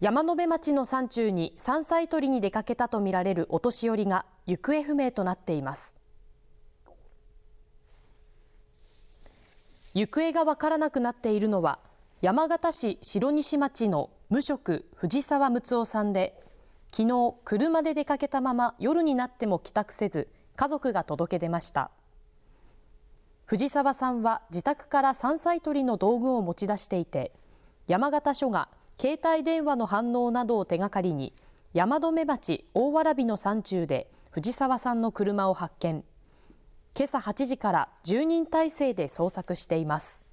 山辺町の山中に山菜採りに出かけたとみられるお年寄りが行方不明となっています行方がわからなくなっているのは山形市白西町の無職藤沢睦夫さんで昨日車で出かけたまま夜になっても帰宅せず家族が届け出ました藤沢さんは自宅から山菜採りの道具を持ち出していて山形署が携帯電話の反応などを手がかりに山留町大蕨の山中で藤沢さんの車を発見今朝8時から10人態勢で捜索しています